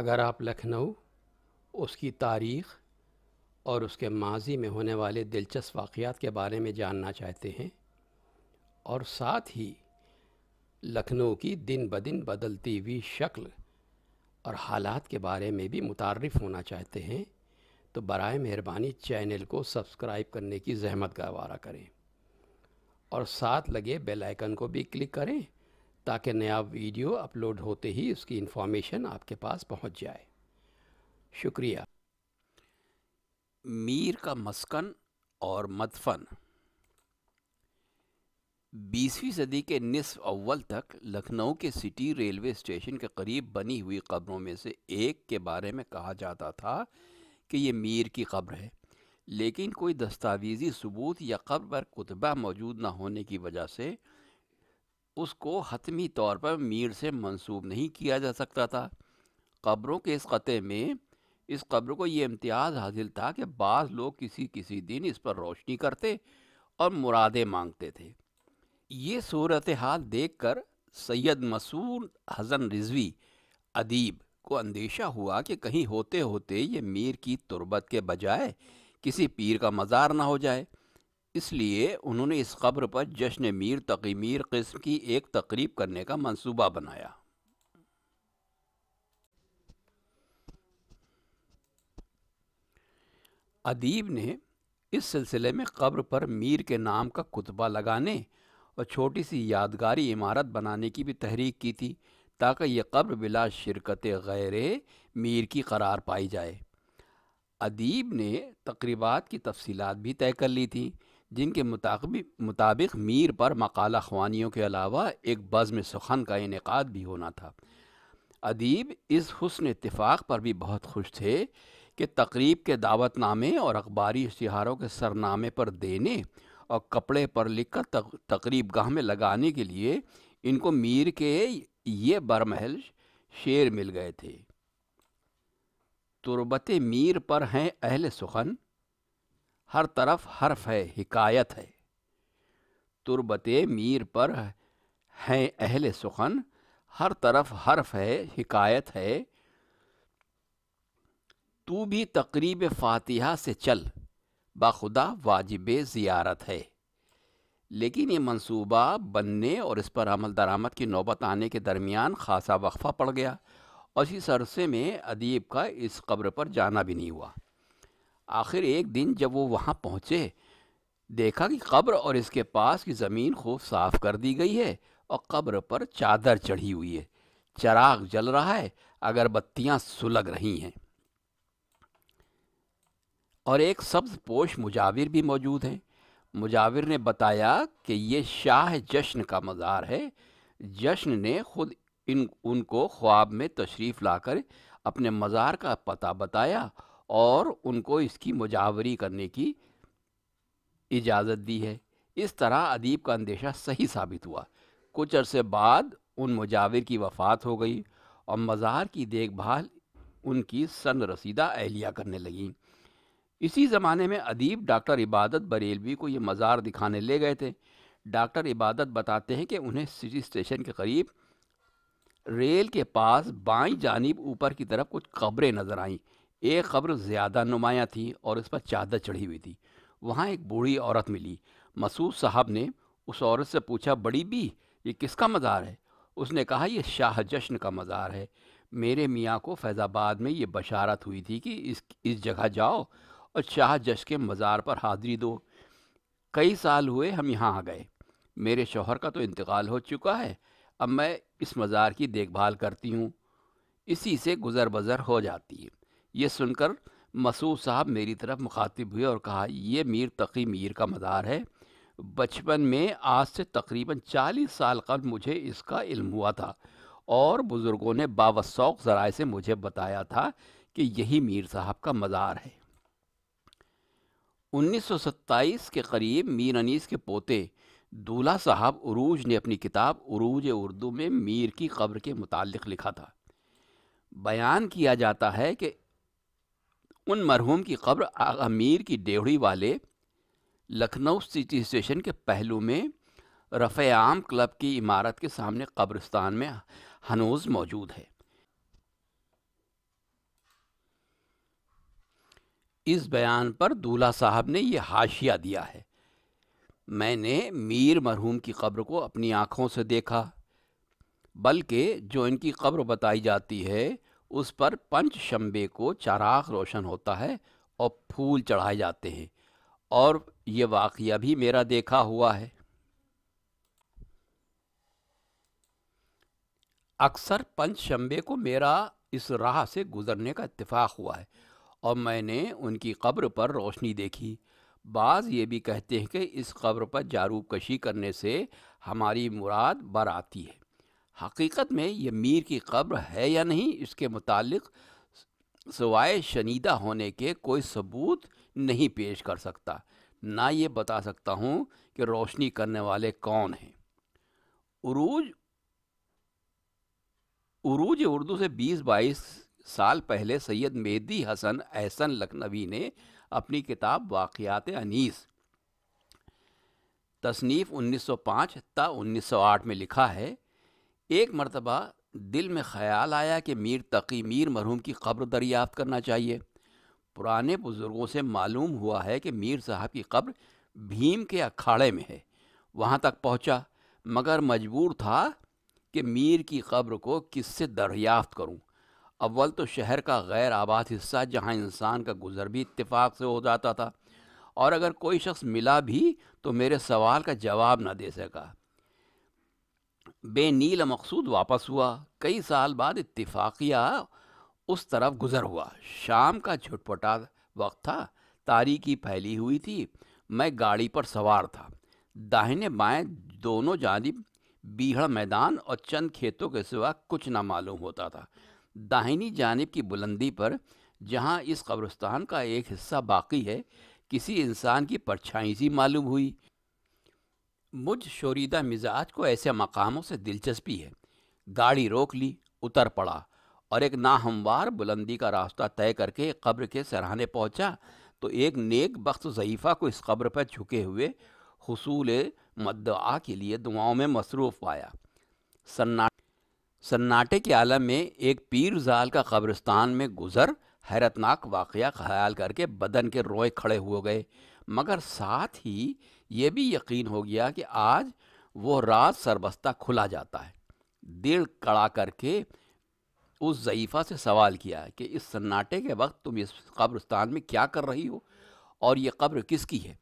अगर आप लखनऊ उसकी तारीख़ और उसके माजी में होने वाले दिलचस्प वाक़ात के बारे में जानना चाहते हैं और साथ ही लखनऊ की दिन ब दिन बदलती हुई शक्ल और हालात के बारे में भी मुतारफ़ होना चाहते हैं तो बर मेहरबानी चैनल को सब्सक्राइब करने की जहमत गवारा करें और साथ लगे बेल आइकन को भी क्लिक करें ताकि नया वीडियो अपलोड होते ही उसकी इन्फॉर्मेशन आपके पास पहुंच जाए शुक्रिया मीर का मस्कन और मदफन बीसवीं सदी के निसफ अव्वल तक लखनऊ के सिटी रेलवे स्टेशन के करीब बनी हुई कब्रों में से एक के बारे में कहा जाता था कि ये मीर की कब्र है लेकिन कोई दस्तावेजी सबूत या कब्र पर कुतबा मौजूद न होने की वजह से उसको हतमी तौर पर मीर से मंसूब नहीं किया जा सकता था कब्रों के इस ख़ते में इस कब्र को ये इम्तियाज़ हासिल था कि बाद लोग किसी किसी दिन इस पर रोशनी करते और मुरादें मांगते थे ये सूरत हाल देख कर सैद मसूद हसन रिजवी अदीब को अंदेशा हुआ कि कहीं होते होते ये मीर की तुरबत के बजाय किसी पीर का मज़ार ना हो जाए इसलिए उन्होंने इस कब्र पर जश्न मीर तकीमीर किस्म की एक तकरीब करने का मंसूबा बनाया अदीब ने इस सिलसिले में कब्र पर मीर के नाम का कुतबा लगाने और छोटी सी यादगारी इमारत बनाने की भी तहरीक की थी ताकि यह कब्र बिला शिरकत गैर मीर की करार पाई जाए अदीब ने तकरीबात की तफसीलात भी तय कर ली थी जिनके मुताबिक मुताबिक मीर पर मकाला खवानियों के अलावा एक बज़म सुखन का इनका भी होना था अदीब इस हसन इतफ़ाक़ पर भी बहुत खुश थे कि तकरीब के दावतनामे और अखबारी इश्तहारों के सरनामे पर देने और कपड़े पर लिख कर तकरीब गाह में लगाने के लिए इनको मीर के ये बरमहल शेर मिल गए थे तुरबत मीर पर हैं अहल सुखन हर तरफ हर्फ है हिकायत है तुरबत मीर पर हैं अहल सुखन हर तरफ हर्फ है हिकायत है तू भी तकरीब फातिहा से चल बाखुदा वाजिब ज़ियारत है लेकिन ये मंसूबा बनने और इस पर अमल दरामद की नौबत आने के दरमियान खासा वक्फा पड़ गया और इसी सरसे में अदीब का इस कब्र पर जाना भी नहीं हुआ आखिर एक दिन जब वो वहाँ पहुँचे देखा कि कब्र और इसके पास की ज़मीन खूब साफ कर दी गई है और कब्र पर चादर चढ़ी हुई है चराग जल रहा है अगरबत्तियाँ सुलग रही हैं और एक सब्ज पोश मुजाविर भी मौजूद हैं मुजाविर ने बताया कि ये शाह जश्न का मज़ार है जश्न ने खुद इन उनको ख्वाब में तशरीफ़ लाकर अपने मज़ार का पता बताया और उनको इसकी मुजावरी करने की इजाज़त दी है इस तरह अदीब का अंदेशा सही साबित हुआ कुछ अरसे बाद उन मुजाविर की वफ़ात हो गई और मज़ार की देखभाल उनकी सन रसीदा अहलिया करने लगी इसी ज़माने में अदीब डॉक्टर इबादत बरेलवी को ये मज़ार दिखाने ले गए थे डॉक्टर इबादत बताते हैं कि उन्हें सिटी स्टेशन के करीब रेल के पास बाई जानब ऊपर की तरफ कुछ खबरें नज़र आईं एक कब्र ज़्यादा नुमाया थी और इस पर चादर चढ़ी हुई थी वहाँ एक बूढ़ी औरत मिली मसूद साहब ने उस औरत से पूछा बड़ी बी ये किसका मज़ार है उसने कहा यह शाह जश्न का मज़ार है मेरे मियाँ को फैज़ाबाद में ये बशारत हुई थी कि इस इस जगह जाओ और शाह जश्न के मज़ार पर हाज़िरी दो कई साल हुए हम यहाँ आ गए मेरे शोहर का तो इंतकाल हो चुका है अब मैं इस मज़ार की देखभाल करती हूँ इसी से गुज़र बज़र हो जाती है ये सुनकर मसूद साहब मेरी तरफ मुखातिब हुए और कहा यह मीर तकी मीर का मज़ार है बचपन में आज से तकरीबन 40 साल कब मुझे इसका इल्म हुआ था और बुज़ुर्गों ने बावसौक ज़राए से मुझे बताया था कि यही मीर साहब का मज़ार है 1927 के करीब मीर अनीस के पोते दूल्हा साहब उरूज ने अपनी किताब उरूज उर्दू में मीर की कब्र के मुतल लिखा था बयान किया जाता है कि उन मरहूम की कब्र आमिर की डेहड़ी वाले लखनऊ सिटी स्टेशन के पहलू में आम क्लब की इमारत के सामने कब्रिस्तान में हनोज मौजूद है इस बयान पर दूल्हा साहब ने यह हाशिया दिया है मैंने मीर मरहूम की कब्र को अपनी आँखों से देखा बल्कि जो इनकी कब्र बताई जाती है उस पर पंच शंबे को चाराख रोशन होता है और फूल चढ़ाए जाते हैं और ये वाक़ भी मेरा देखा हुआ है अक्सर पंच शंबे को मेरा इस राह से गुज़रने का इतफाक़ हुआ है और मैंने उनकी कब्र पर रोशनी देखी बाज़ ये भी कहते हैं कि इस कब्र पर जारूब कशी करने से हमारी मुराद बर आती है हकीकत में ये मीर की कब्र है या नहीं इसके मुतालिक सवाए शनीदा होने के कोई सबूत नहीं पेश कर सकता ना ये बता सकता हूँ कि रोशनी करने वाले कौन हैं उरूज उरूज उर्दू से 20-22 साल पहले सैयद मेदी हसन एहसन लखनवी ने अपनी किताब वाक़ात अनीस तसनीफ़ 1905 ता आठ में लिखा है एक मरतबा दिल में ख्याल आया कि मीर तकी मीर मरहूम की कब्र दरियाफ्त करना चाहिए पुराने बुज़ुर्गों से मालूम हुआ है कि मीर साहब की कब्र भीम के अखाड़े में है वहाँ तक पहुँचा मगर मजबूर था कि मीर की कब्र को किससे दरियाफ्त करूँ अव्वल तो शहर का गैर आबाद हिस्सा जहाँ इंसान का गुज़र भी इतफ़ाक़ से हो जाता था और अगर कोई शख्स मिला भी तो मेरे सवाल का जवाब ना दे सका बेनील मकसूद वापस हुआ कई साल बाद इतफाक़िया उस तरफ गुज़र हुआ शाम का छुटपटा वक्त था तारीखी फैली हुई थी मैं गाड़ी पर सवार था दाहिने बाएं दोनों जानब बीहड़ मैदान और चंद खेतों के सिवा कुछ ना मालूम होता था दाहिनी जानब की बुलंदी पर जहाँ इस कब्रस्तान का एक हिस्सा बाकी है किसी इंसान की परछाई सी मालूम हुई मुझ शोरीदा मिजाज को ऐसे मकामों से दिलचस्पी है गाड़ी रोक ली उतर पड़ा और एक नाहमवार बुलंदी का रास्ता तय करके कब्र के सराहने पहुंचा तो एक नेक बख्त ज़यीफ़ा को इस कब्र पर झुके हुए हसूल मद्दा के लिए दुआओं में मसरूफ़ पाया सन्ना सन्नाटे के आलम में एक पीर जाल का कब्रिस्तान में गुज़र हैरतनाक वाक़ ख्याल करके बदन के रोए खड़े हो गए मगर साथ ही ये भी यकीन हो गया कि आज वो रात सरबस्ता खुला जाता है दिल कड़ा करके उस ज़यीफ़ा से सवाल किया है कि इस सन्नाटे के वक्त तुम इस कब्रस्तान में क्या कर रही हो और ये कब्र किसकी है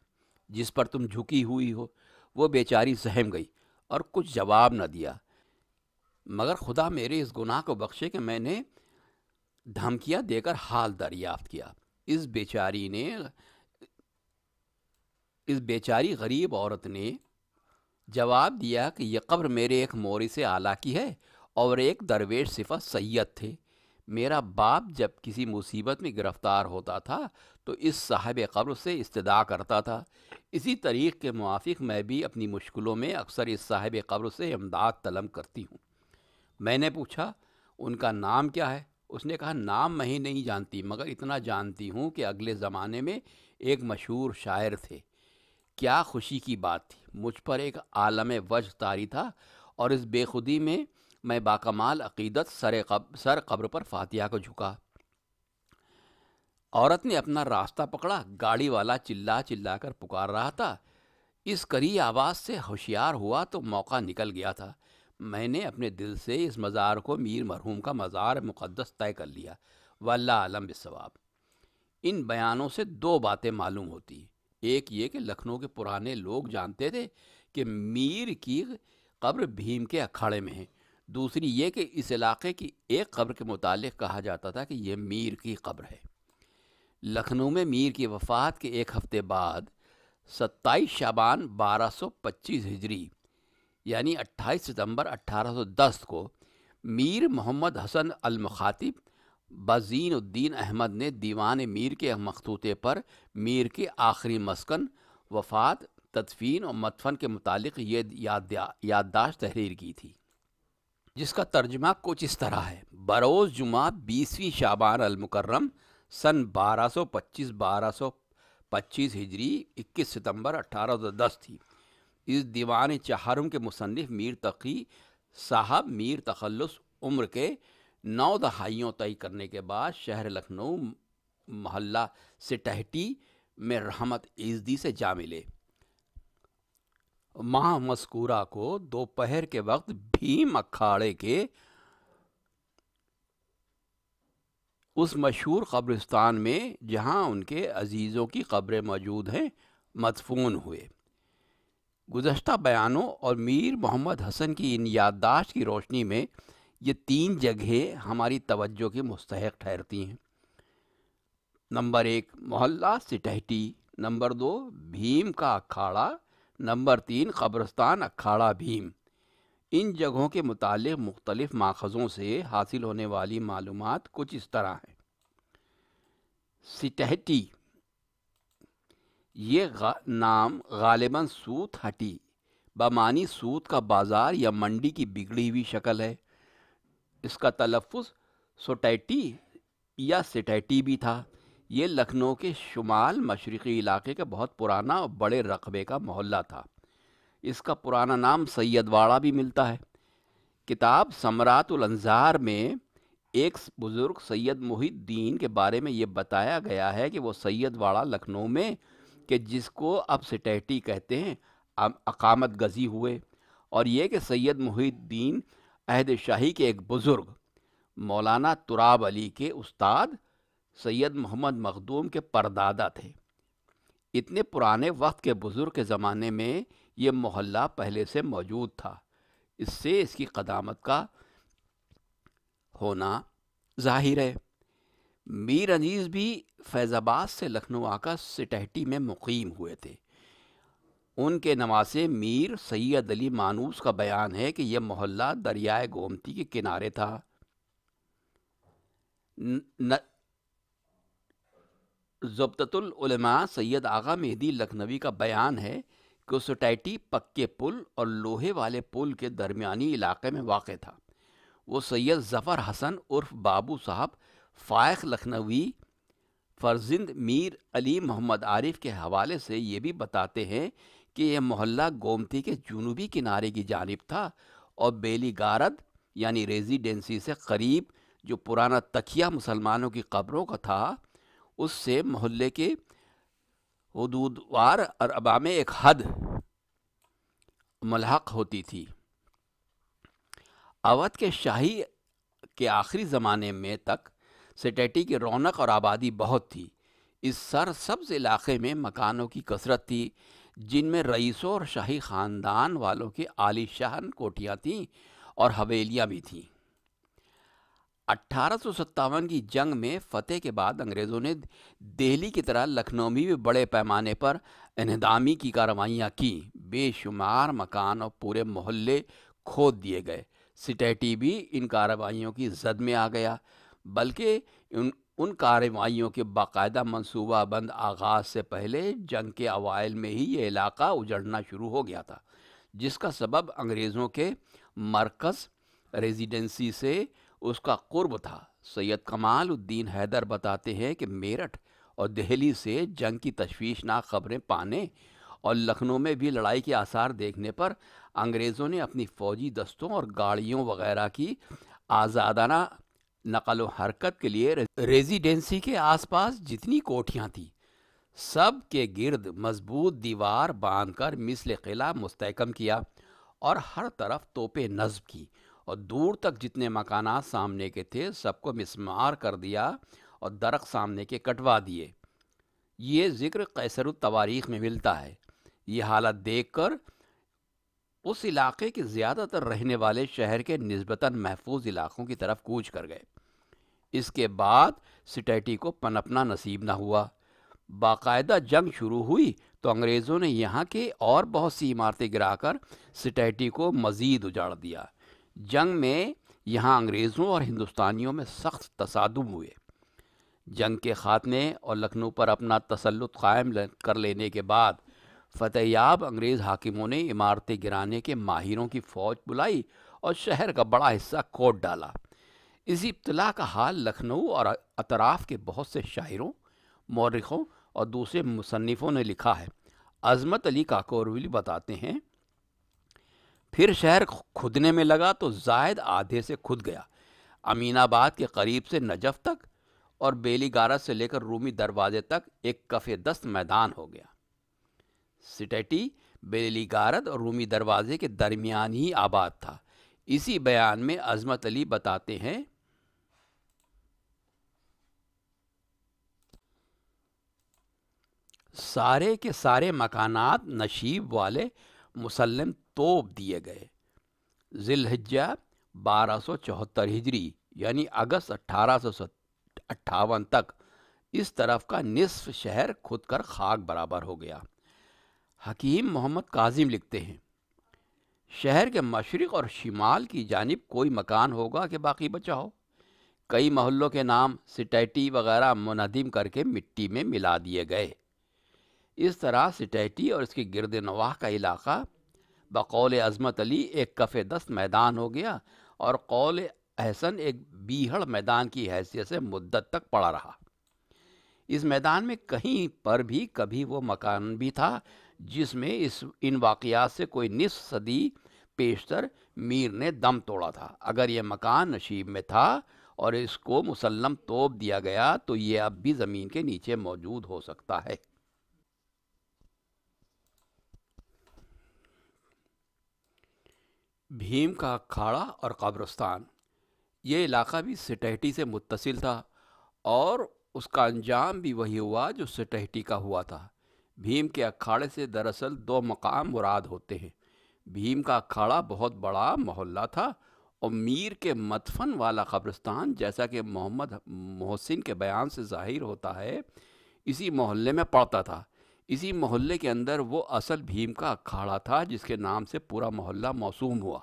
जिस पर तुम झुकी हुई हो वो बेचारी सहम गई और कुछ जवाब न दिया मगर खुदा मेरे इस गुनाह को बख्शे कि मैंने धमकियाँ देकर हाल दरियाफ्त किया इस बेचारी ने इस बेचारी गरीब औरत ने जवाब दिया कि यह कब्र मेरे एक मोरी से आला की है और एक दरवेश सिफा सैयद थे मेरा बाप जब किसी मुसीबत में गिरफ़्तार होता था तो इस साहब कब्र से इस्तदा करता था इसी तरीक़ के मुआफ़ मैं भी अपनी मुश्किलों में अक्सर इस साहब कब्र से इमदाद तलम करती हूँ मैंने पूछा उनका नाम क्या है उसने कहा नाम मैं ही नहीं जानती मगर इतना जानती हूँ कि अगले ज़माने में एक मशहूर शायर थे क्या खुशी की बात थी मुझ पर एक आलम वज तारी था और इस बेखुदी में मैं बाकमाल अकीदत सर कब सर कब्र पर फ़ातिया को झुका औरत ने अपना रास्ता पकड़ा गाड़ी वाला चिल्ला चिल्ला कर पुकार रहा था इस करी आवाज़ से होशियार हुआ तो मौका निकल गया था मैंने अपने दिल से इस मज़ार को मीर मरहूम का मज़ार मुक़दस तय कर लिया वल्ला आलम बवाब इन बयानों से दो बातें मालूम होती एक ये कि लखनऊ के पुराने लोग जानते थे कि मीर की कब्र भीम के अखाड़े में है दूसरी ये कि इस इलाके की एक कब्र के मुतालिक कहा जाता था कि यह मीर की कब्र है लखनऊ में मीर की वफ़ात के एक हफ़्ते बाद सत्ताईस शाबान 1225 हिजरी यानी 28 सितंबर 1810 को मीर मोहम्मद हसन अलमखातिब उद्दीन अहमद ने दीवान मीर के मखतूते पर मीर के आखिरी मस्कन वफात तदफीन और मतफन के मुतालिक ये याददाश्त तहरीर की थी जिसका तर्जमा कुछ इस तरह है बरोज़ जुमा बीसवीं शाबान अलमकर्रम सन 1225 1225 हिजरी 21 सितंबर 1810 थी इस दीवान चहारम के मुसनफ़ मीर तकी साहब मीर तखलस उम्र के नौ दहाइयों तय करने के बाद शहर लखनऊ मोहल्ला सिटहटी में रहमत ईजदी से जा मिले माह मस्कूरा को दोपहर के वक्त भीम अखाड़े के उस मशहूर कब्रिस्तान में जहाँ उनके अजीज़ों की खबरें मौजूद हैं मदफून हुए गुजशत बयानों और मीर मोहम्मद हसन की इन याददाश्त की रोशनी में ये तीन जगह हमारी तवज्जो के मुस्तक ठहरती हैं नंबर एक मोहल्ला सिटहटी नंबर दो भीम का अखाड़ा नंबर तीन कब्रस्तान अखाड़ा भीम इन जगहों के मुताल मुख्तलिफ माखज़ों से हासिल होने वाली मालूम कुछ इस तरह हैं सिटहटी ये गा, नाम गालिबा सूत हटी बमानी सूत का बाज़ार या मंडी की बिगड़ी हुई शक्ल है इसका तलफ़ सोटैटी या सिटाइटी भी था ये लखनऊ के शुमाल मशरक़ी इलाके का बहुत पुराना और बड़े रकबे का मोहल्ला था इसका पुराना नाम सैदवाड़ा भी मिलता है किताब समरातुलजार में एक बुज़ुर्ग सैयद मुहिद्दीन के बारे में ये बताया गया है कि वो सैदवाड़ा लखनऊ में कि जिसको अब सिटैटी कहते हैं अकामत गजी हुए और ये कि सैयद मुहिद्दीन अहद शाही के एक बुज़ुर्ग मौलाना तुराब अली के उस्ताद सैयद मोहम्मद मखदूम के परदादा थे इतने पुराने वक्त के बुज़ुर्ग के ज़माने में ये मोहल्ला पहले से मौजूद था इससे इसकी कदामत का होना जाहिर है मीर अनीज़ भी फैज़ाबाद से लखनऊ आकर सिटहटी में मुकीम हुए थे उनके नवासे मीर सैयद अली मानूस का बयान है कि यह मोहल्ला दरियाए गोमती के किनारे था ज़बतुलमा सैयद आगा मेहदी लखनवी का बयान है कि सोटैटी पक्के पुल और लोहे वाले पुल के दरमियानी इलाके में वाक़ था वो सैयद ज़फ़र हसन उर्फ बाबू साहब फ़ायख लखनवी फ़र्जिंद मीर अली मोहम्मद आरिफ के हवाले से ये भी बताते हैं कि यह मोहल्ला गोमती के जुनूबी किनारे की जानब था और बेली गारद यानी रेजिडेंसी से करीब जो पुराना तकिया मुसलमानों की कब्रों का था उससे मोहल्ले के हदूदवार अरबा में एक हद मलहक होती थी अवध के शाही के आखिरी ज़माने में तक सेटेटी की रौनक और आबादी बहुत थी इस सर सब्ज़ इलाके में मकानों की कसरत थी जिनमें रईसों और शाही ख़ानदान वालों की आलिशान कोठियाँ थीं और हवेलियाँ भी थीं अट्ठारह की जंग में फ़तेह के बाद अंग्रेज़ों ने दिल्ली की तरह लखनऊ में भी बड़े पैमाने पर इन्हदामी की कार्रवाइयाँ की बेशुमार मकान और पूरे मोहल्ले खोद दिए गए सिटैटी भी इन कार्रवाइयों की जद में आ गया बल्कि उन उन कार्रवाइयों के बाकायदा मनसूबा बंद आगाज़ से पहले जंग के अवाइल में ही ये इलाका उजड़ना शुरू हो गया था जिसका सबब अंग्रेज़ों के मरकज़ रेजिडेंसी से उसका कुर्ब था सैयद कमाल उद्दीन हैदर बताते हैं कि मेरठ और दिल्ली से जंग की तशवीशनाक खबरें पाने और लखनऊ में भी लड़ाई के आसार देखने पर अंग्रेज़ों ने अपनी फ़ौजी दस्तों और गाड़ियों वगैरह की आज़ादाना नकल हरकत के लिए रेजिडेंसी के आसपास जितनी कोठियाँ थीं सब के गिर्द मजबूत दीवार बांधकर मिसल किला मुस्तकम किया और हर तरफ तोपे नजब की और दूर तक जितने मकाना सामने के थे सबको मिसमार कर दिया और दरख सामने के कटवा दिए ये ज़िक्र कैसर तवारीख में मिलता है ये हालत देख कर उस इलाके के ज़्यादातर रहने वाले शहर के नस्बता महफूज इलाकों की तरफ कूच कर गए इसके बाद सिटैटी को पनपना नसीब ना हुआ बाकायदा जंग शुरू हुई तो अंग्रेज़ों ने यहाँ के और बहुत सी इमारतें गिराकर सिटैटी को मज़ीद उजाड़ दिया जंग में यहाँ अंग्रेज़ों और हिंदुस्तानियों में सख्त तसादम हुए जंग के खात्मे और लखनऊ पर अपना तसलुत कायम कर लेने के बाद फतेहयाब अंग्रेज़ हाकिमों ने इमारतें गिराने के माहिरों की फ़ौज बुलाई और शहर का बड़ा हिस्सा कोट डाला इस इब्तला का हाल लखनऊ और अतराफ़ के बहुत से शायरों मौरखों और दूसरे मुसनफ़ों ने लिखा है अजमत अली काकोरवली बताते हैं फिर शहर खुदने में लगा तो जायद आधे से खुद गया अमीनाबाद के करीब से नजफ तक और बेलीगारा से लेकर रूमी दरवाजे तक एक कफ़े दस्त मैदान हो गया सिटेटी बेली गारद और रूमी दरवाजे के दरमियान ही आबाद था इसी बयान में अजमत अली बताते हैं सारे के सारे मकानात नशीब वाले मुसलम तोप दिए गए जिलहजा बारह सौ चौहत्तर हिजरी यानी अगस्त अट्ठारह सौ अट्ठावन तक इस तरफ का निसफ शहर खुद कर खाक बराबर हो गया हकीम मोहम्मद काजिम लिखते हैं शहर के मशरक़ और शिमाल की जानब कोई मकान होगा कि बाकी बचा हो कई मोहल्लों के नाम सिटैटी वगैरह मुनदम करके मिट्टी में मिला दिए गए इस तरह सिटैटी और इसके गिरद नवाह का इलाका बकौल अजमत अली एक कफ़े दस्त मैदान हो गया और कौल अहसन एक बीहड़ मैदान की हैसियत से मुद्दत तक पड़ा रहा इस मैदान में कहीं पर भी कभी वो मकान भी था जिसमें इस इन वाक़ात से कोई निसफ सदी पेशतर मीर ने दम तोड़ा था अगर यह मकान नशीब में था और इसको मुसलम तोप दिया गया तो ये अब भी ज़मीन के नीचे मौजूद हो सकता है भीम का अखाड़ा और कब्रस्तान ये इलाका भी सिटहटी से मुतसिल था और उसका अंजाम भी वही हुआ जो सिटहटी का हुआ था भीम के अखाड़े से दरअसल दो मकाम मुराद होते हैं भीम का अखाड़ा बहुत बड़ा मोहल्ला था और मीर के मतफन वाला कब्रस्तान जैसा कि मोहम्मद मोहसिन के बयान से जाहिर होता है इसी मोहल्ले में पड़ता था इसी मोहल्ले के अंदर वो असल भीम का अखाड़ा था जिसके नाम से पूरा मोहल्ला मौसूम हुआ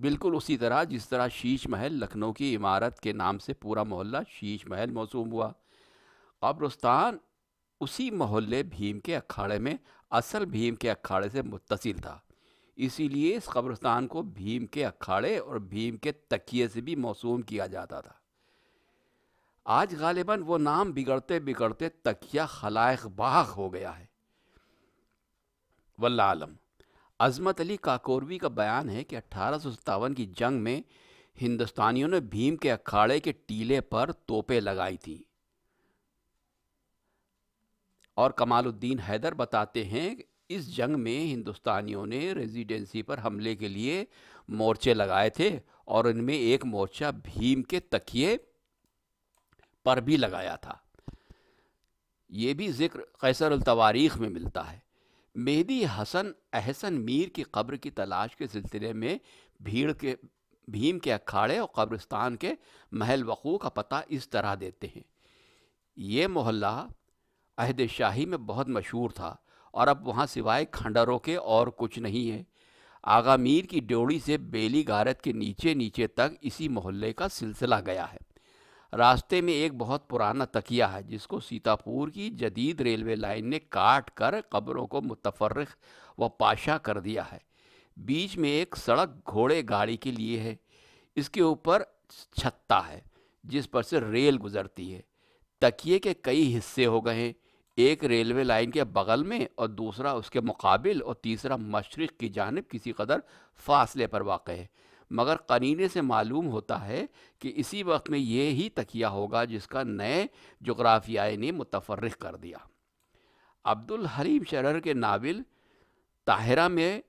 बिल्कुल उसी तरह जिस तरह शीश महल लखनऊ की इमारत के नाम से पूरा मोहल्ला शीश महल मौसू हुआ कब्रस्तान उसी मोहल्ले भीम के अखाड़े में असल भीम के अखाड़े से मुतसिल था इसीलिए इस कब्रस्तान को भीम के अखाड़े और भीम के तकिए से भी मौसूम किया जाता था आज गालिबा वो नाम बिगड़ते बिगड़ते तकिया खलाक बाग हो गया है वल्ला आलम अजमत अली काकोरवी का बयान है कि अट्ठारह की जंग में हिंदुस्तानियों ने भीम के अखाड़े के टीले पर तोपें लगाई थीं और कमालुद्दीन हैदर बताते हैं इस जंग में हिंदुस्तानियों ने रेजिडेंसी पर हमले के लिए मोर्चे लगाए थे और इनमें एक मोर्चा भीम के तकिए पर भी लगाया था ये भी जिक्र कैसर तवारीख में मिलता है मेहदी हसन अहसन मीर की कब्र की तलाश के सिलसिले में भीड़ के भीम के अखाड़े और कब्रिस्तान के महल वक़ू का पता इस तरह देते हैं ये मोहल्ला अहद शाही में बहुत मशहूर था और अब वहाँ सिवाय खंडरों के और कुछ नहीं है आगा मीर की ड्योड़ी से बेली गारत के नीचे नीचे तक इसी मोहल्ले का सिलसिला गया है रास्ते में एक बहुत पुराना तकिया है जिसको सीतापुर की जदीद रेलवे लाइन ने काट कर कब्रों को मुतफर व पाशा कर दिया है बीच में एक सड़क घोड़े गाड़ी के लिए है इसके ऊपर छत्ता है जिस पर से रेल गुजरती है तकिए के कई हिस्से हो गए हैं एक रेलवे लाइन के बगल में और दूसरा उसके मुकाबिल और तीसरा मशरक़ की जानब किसी कदर फासले पर वाक़ है मगर करीने से मालूम होता है कि इसी वक्त में ये ही तकिया होगा जिसका नए जग्राफियाए ने मुतफरक़ कर दिया अब्दुल हरीम शरर के नावल ताहरा में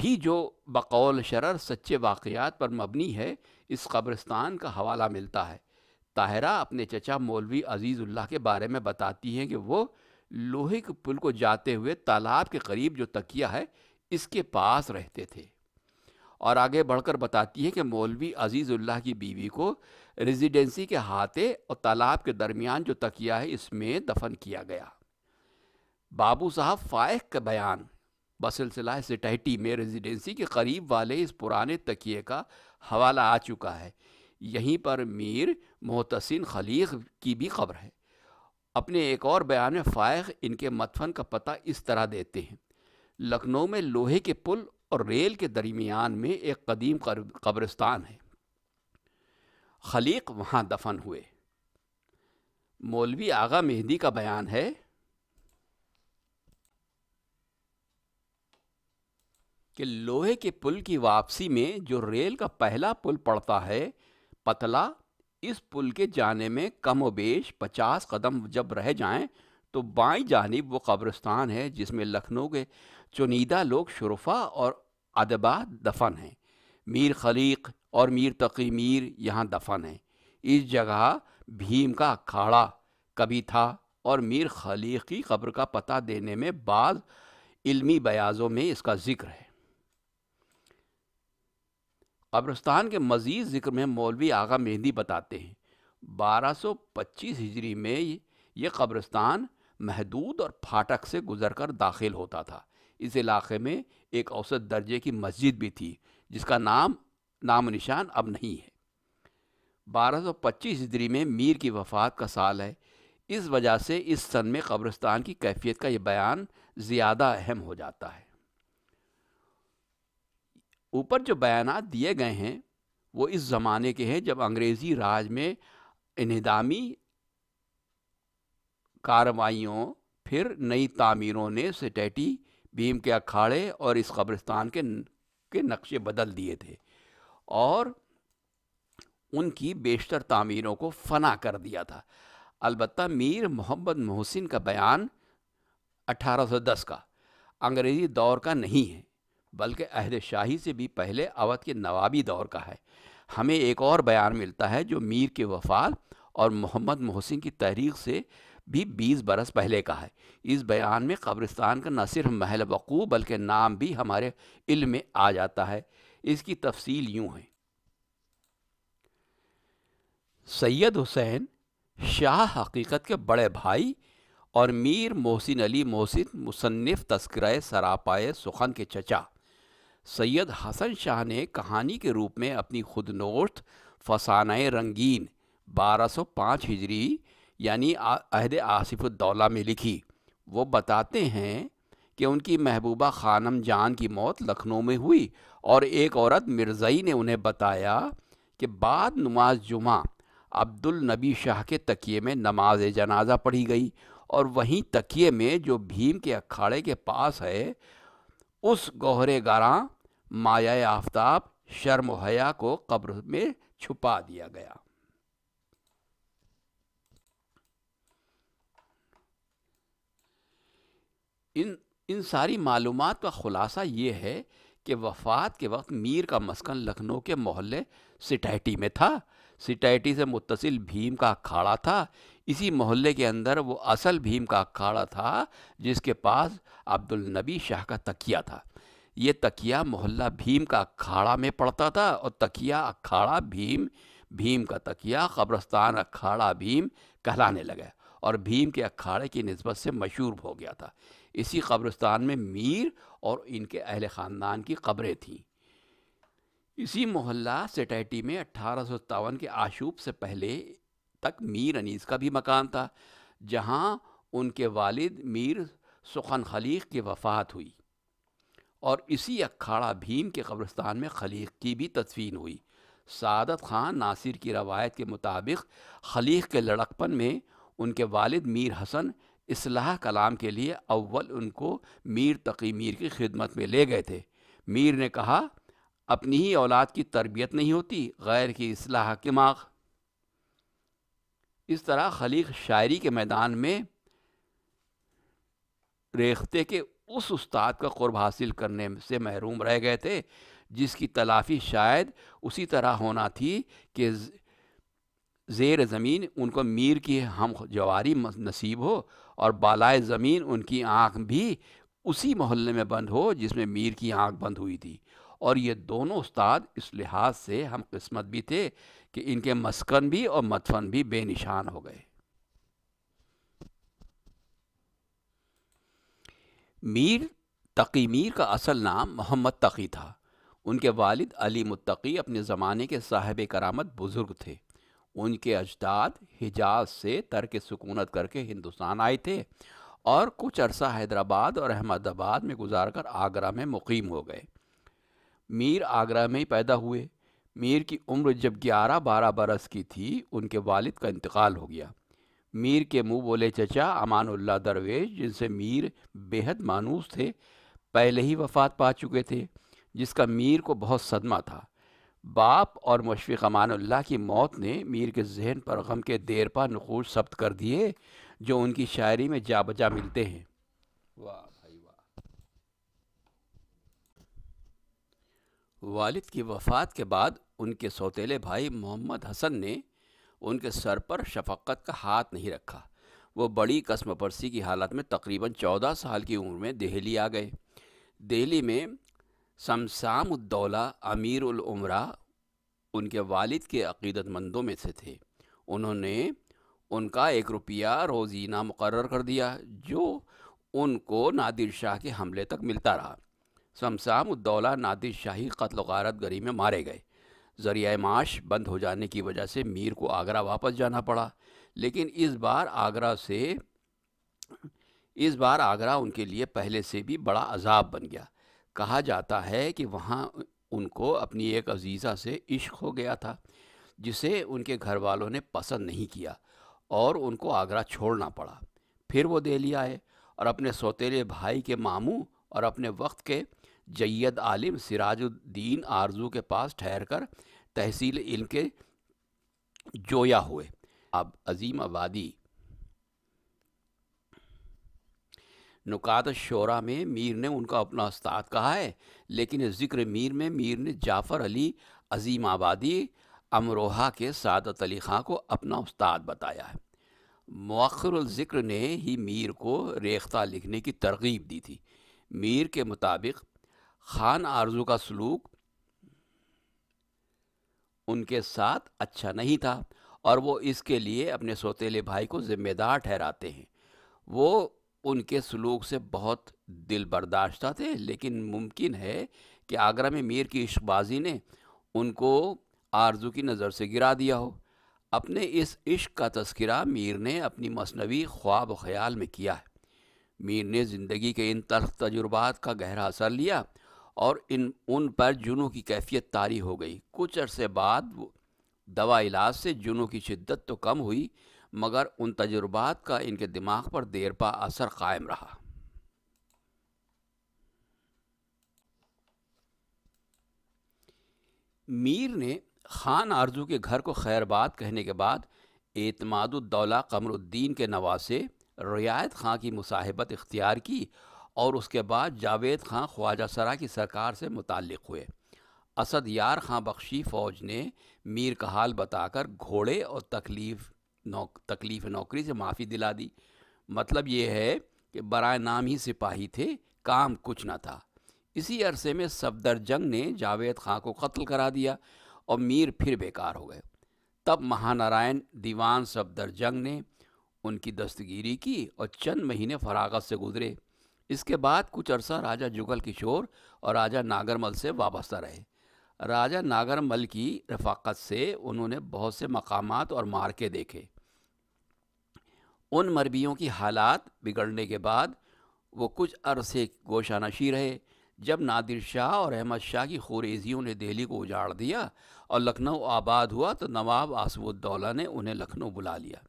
भी जो बकौल शरर सच्चे वाक़ात पर मबनी है इस कब्रिस्तान का हवाला मिलता है ताहरा अपने चचा मौलवी अजीज़ुल्ला के बारे में बताती हैं कि वो लोहे के पुल को जाते हुए तालाब के करीब जो तकिया है इसके पास रहते थे और आगे बढ़कर बताती है कि मौलवी अजीज़ुल्लाह की बीवी को रेजिडेंसी के हाथे और तालाब के दरमियान जो तकिया है इसमें दफन किया गया बाबू साहब फ़ायक का बयान बसिलसिला सिटहटी में रेजिडेंसी के करीब वाले इस पुराने तकिए का हवाला आ चुका है यहीं पर मीर मोहतसिन खलीक की भी खबर है अपने एक और बयान में फायक इनके मतफन का पता इस तरह देते हैं लखनऊ में लोहे के पुल और रेल के दरमियान में एक कदीम कब्रिस्तान है खलीक वहाँ दफन हुए मौलवी आगा मेहंदी का बयान है कि लोहे के पुल की वापसी में जो रेल का पहला पुल पड़ता है पतला इस पुल के जाने में कम वेश पचास कदम जब रह जाएं तो बाई जानब वो कब्रस्तान है जिसमें लखनऊ के चुनिदा लोग शरफा और अदबा दफन हैं मीर खलीक और मीर तकी मीर यहाँ दफन हैं इस जगह भीम का अखाड़ा कभी था और मीर खलीक की कब्र का पता देने में बाद इल्मी बयाज़ों में इसका ज़िक्र है कब्रस्तान के मज़ीद ज़िक्र में मौलवी आगा मेहंदी बताते हैं 1225 हिजरी में ये कब्रस्तान महदूद और फाटक से गुजर कर दाखिल होता था इस इलाके में एक औसत दर्जे की मस्जिद भी थी जिसका नाम नाम निशान अब नहीं है 1225 हिजरी में मीर की वफात का साल है इस वजह से इस सन में कब्रस्तान की कैफियत का यह बयान ज़्यादा अहम हो जाता है ऊपर जो बयान दिए गए हैं वो इस ज़माने के हैं जब अंग्रेज़ी राज में इन्हदामी कार्रवाइयों फिर नई तामीरों ने सटैटी भीम के अखाड़े और इस कब्रिस्तान के के नक्शे बदल दिए थे और उनकी बेशतर तामीरों को फना कर दिया था अलबत् मीर मोहम्मद मोहसिन का बयान 1810 का अंग्रेज़ी दौर का नहीं है बल्कि अहद शाही से भी पहले अवध के नवाबी दौर का है हमें एक और बयान मिलता है जो मीर के वफाल और मोहम्मद मोहसिन की तहरीक से भी बीस बरस पहले का है इस बयान में कब्रिस्तान का न सिर्फ महल वक़ू बल्कि नाम भी हमारे इल्म में आ जाता है इसकी तफसील यूँ है सैयद हुसैन शाह हकीकत के बड़े भाई और मीर मोहसिन अली मोहसिन मुसनफ़ तस्कर सरापाए सुखन के चचा सैयद हसन शाह ने कहानी के रूप में अपनी ख़ुद नोश्त फसाना रंगीन 1205 हिजरी यानी अहद आसिफुद्दौला में लिखी वो बताते हैं कि उनकी महबूबा खानम जान की मौत लखनऊ में हुई और एक औरत मिर्ज़ई ने उन्हें बताया कि बाद नमाज जुमा अब्दुल नबी शाह के तकिए में नमाज जनाजा पढ़ी गई और वहीं तकिए में जो भीम के अखाड़े के पास है उस गहरे गारा माया आफ्ताब शर्म हया को कब्र में छुपा दिया गया इन इन सारी मालूम का ख़ुलासा ये है कि वफ़ात के वक्त मीर का मस्कन लखनऊ के मोहल्ले सिटैटी में था सिटैटी से मुतसिल भीम का अखाड़ा था इसी मोहल्ले के अंदर वो असल भीम का अखाड़ा था जिसके पास अब्दुल नबी शाह का तकिया था ये तकिया मोहल्ला भीम का अखाड़ा में पड़ता था और तकिया अखाड़ा भीम भीम का तकिया कब्रस्तान अखाड़ा भीम कहलाने लगा और भीम के अखाड़े की नस्बत से मशहूर हो गया था इसी कब्रस्तान में मीर और इनके अहल ख़ानदान की कब्रें थीं इसी मोहल्ला सेटैटी में अट्ठारह के आशूब से पहले तक मीर अनीस का भी मकान था जहाँ उनके वालिद मीर सुखन खलीक की वफ़ात हुई और इसी अखाड़ा भीम के कब्रस्तान में खलीक की भी तदफीन हुई सादत खान नासिर की रवायत के मुताबिक खलीक के लड़कपन में उनके वालिद मीर हसन इसलाह कलाम के लिए अव्वल उनको मीर तकी मीर की खिदमत में ले गए थे मीर ने कहा अपनी ही औलाद की तरबियत नहीं होती गैर की असलाह के माग इस तरह खलीक शायरी के मैदान में रेखते के उस उस्ताद का क़ुरब हासिल करने से महरूम रह गए थे जिसकी तलाफ़ी शायद उसी तरह होना थी कि ज़ेर ज़मीन उनको मीर की हम जवारी नसीब हो और बालाए ज़मीन उनकी आँख भी उसी मोहल्ले में बंद हो जिसमें मीर की आँख बंद हुई थी और ये दोनों उस्ताद इस लिहाज से हम किस्मत भी थे कि इनके मस्कन भी और मदफन भी बेनिशान हो गए मीर तकी मीर का असल नाम मोहम्मद तकी था उनके वालिद अली मुत्तकी अपने ज़माने के साहिब करामत बुज़ुर्ग थे उनके अजदाद हिजाज से तर्क सुकूनत करके हिंदुस्तान आए थे और कुछ अरसा हैदराबाद और अहमदाबाद में गुजार कर आगरा में मुकीम हो गए मीर आगरा में ही पैदा हुए मीर की उम्र जब ग्यारह बारह बरस की थी उनके वालिद का इंतकाल हो गया मीर के मुंह बोले चचा अमानुल्ला दरवेश जिनसे मीर बेहद मानूस थे पहले ही वफात पा चुके थे जिसका मीर को बहुत सदमा था बाप और मशफ़ अमानुल्ला की मौत ने मीर के जहन पर गम के देरपा नखूज सब्त कर दिए जो उनकी शायरी में जा बजा मिलते हैं वाह भाई वाह वालिद की वफ़ात के बाद उनके सौतेले भाई मोहम्मद हसन ने उनके सर पर शफक्कत का हाथ नहीं रखा वो बड़ी परसी की हालत में तकरीबन चौदह साल की उम्र में दिल्ली आ गए दिल्ली में शमसाम उद्दौला अमीर उमरा उनके वालिद के अकीदतमंदों में से थे उन्होंने उनका एक रुपया रोज़ीना मुकर कर दिया जो उनको नादिर शाह के हमले तक मिलता रहा शमसाम उद्दौला नादिर शाही कत्ल गारत गरी में मारे गए जरिया माश बंद हो जाने की वजह से मीर को आगरा वापस जाना पड़ा लेकिन इस बार आगरा से इस बार आगरा उनके लिए पहले से भी बड़ा अजाब बन गया कहा जाता है कि वहाँ उनको अपनी एक अजीज़ा से इश्क हो गया था जिसे उनके घर वालों ने पसंद नहीं किया और उनको आगरा छोड़ना पड़ा फिर वो दिल्ली आए और अपने सौतेले भाई के मामू और अपने वक्त के जैद आलिम सिराजुद्दीन आरजू के पास ठहर कर तहसील इल के जोया हुए अब अजीम आबादी नुकात शोरा में मीर ने उनका अपना उस्ताद कहा है लेकिन ज़िक्र मीर में मीर ने जाफ़र अली अजीम आबादी अमरोहा के सादत अली खां को अपना उस्ताद बताया है मौखरज़िक्र ने ही मीर को रेख्ता लिखने की तरगीब दी थी मीर के मुताबिक खान आरजू का सलूक उनके साथ अच्छा नहीं था और वो इसके लिए अपने सोतेले भाई को ज़िम्मेदार ठहराते हैं वो उनके सलूक से बहुत दिल बर्दाश्ता थे लेकिन मुमकिन है कि आगरा में मीर की इश्कबाजी ने उनको आरजू की नज़र से गिरा दिया हो अपने इस इश्क का तस्करा मीर ने अपनी मसनवी ख्वाब ख्याल में किया है मीर ने ज़िंदगी के इन तल्ख तजुर्बात का गहरा असर लिया और इन उन पर जुनू की कैफियत तारी हो गई कुछ अरसे बाद दवा इलाज से जुनू की शिद्दत तो कम हुई मगर उन तजुर्बात का इनके दिमाग पर देरपा असर कायम रहा मीर ने खान आरजू के घर को खैरबाद कहने के बाद एतमादुद्दौला कमरुद्दीन के नवासे रियायत खां की मुसाहिबत इख्तियार की और उसके बाद जावेद खां ख्वाजा सरा की सरकार से मुतक़ हुए असद यार खां बख्शी फ़ौज ने मीर का हाल बताकर घोड़े और तकलीफ़ नौक तकलीफ़ नौकरी से माफ़ी दिला दी मतलब ये है कि बरए नाम ही सिपाही थे काम कुछ न था इसी अरसे में सफदर जंग ने जावेद खां को कत्ल करा दिया और मीर फिर बेकार हो गए तब महानारायण दीवान सफदर जंग ने उनकी दस्तगीरी की और चंद महीने फरागत से गुजरे इसके बाद कुछ अरसा राजा जुगल किशोर और राजा नागरमल से वाबस्ता रहे राजा नागरमल की रफाकत से उन्होंने बहुत से मकाम और मार्के देखे उन मरबियों की हालात बिगड़ने के बाद वो कुछ अरसे नशी रहे जब नादिर शाह और अहमद शाह की खुरेजियों ने दिल्ली को उजाड़ दिया और लखनऊ आबाद हुआ तो नवाब आसमुद्दौला ने उन्हें लखनऊ बुला लिया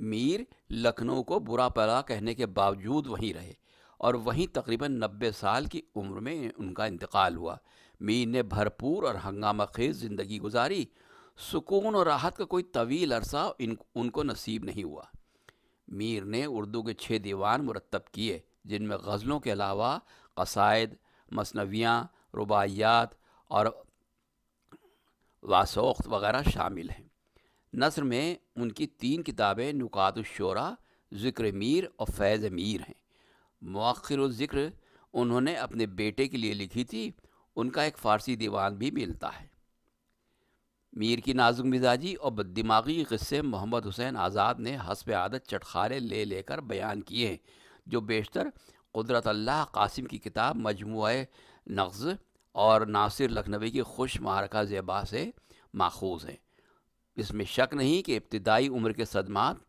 मीर लखनऊ को बुरा पला कहने के बावजूद वहीं रहे और वहीं तकरीबन नब्बे साल की उम्र में उनका इंतकाल हुआ मीर ने भरपूर और हंगामा खेज ज़िंदगी गुजारी सुकून और राहत का कोई तवील अरसा इन उनको नसीब नहीं हुआ मीर ने उर्दू के छः दीवान मुरतब किए जिनमें गज़लों के अलावा कसायद मसनवियाँ रुबायात और वासोख्त वगैरह शामिल हैं नसर में उनकी तीन किताबें नुकातशरा ज़िक्र मीर और फैज़ मीर हैं मौखर ज़िक्र उन्होंने अपने बेटे के लिए लिखी थी उनका एक फ़ारसी दीवान भी मिलता है मीर की नाजुक मिजाजी और बददिमागी क़स्से मोहम्मद हुसैन आज़ाद ने हसब आदत चटखारे ले लेकर बयान किए हैं जो बेशतर कुदरत अल्लाह कासिम की किताब मजमू नक्ज़ और नासिर लखनवी की खुश मारका ज़ेबा से माखूज हैं इसमें शक नहीं कि इब्तदाई उम्र के सदमात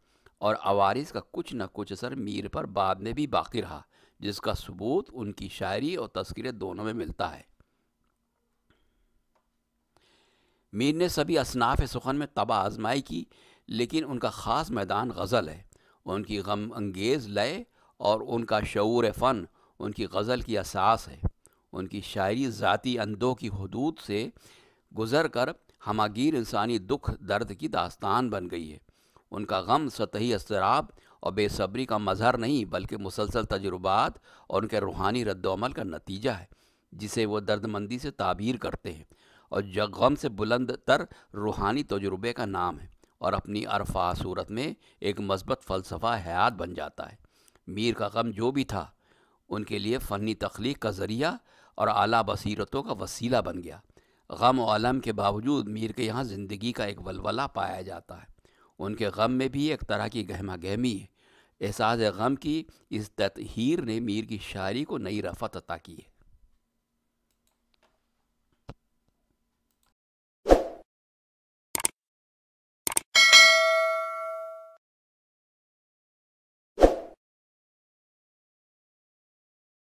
और आवारिस का कुछ न कुछ असर मीर पर बाद में भी बाकी रहा जिसका सबूत उनकी शायरी और तस्करे दोनों में मिलता है मीर ने सभी असनाफ सुखन में तबाह आजमाई की लेकिन उनका ख़ास मैदान गज़ल है उनकी गम अंगेज़ लय और उनका शूर फ़न उनकी गज़ल की असास है उनकी शायरी ज़ाती अंदों की हदूद से गुज़र कर हमागीर इंसानी दुख दर्द की दास्तान बन गई है उनका गम सतही असराब और बेसब्री का मजहर नहीं बल्कि मुसलसल तजुर्बात और उनके रूहानी रद्दमल का नतीजा है जिसे वो दर्दमंदी से ताबीर करते हैं और जग गम से बुलंद तर रूहानी तजुर्बे का नाम है और अपनी अरफा सूरत में एक मस्बत फ़लसफ़ा हयात बन जाता है मीर का गम जो भी था उनके लिए फ़नी तख्लीक का ज़रिया और आला बसीरतों का वसीला बन गया गम वम के बावजूद मीर के यहाँ ज़िंदगी का एक वलवला पाया जाता है उनके गम में भी एक तरह की गहमा गहमी है एहसास गम की इस ततहीर ने मीर की शायरी को नई रफ़त अता की है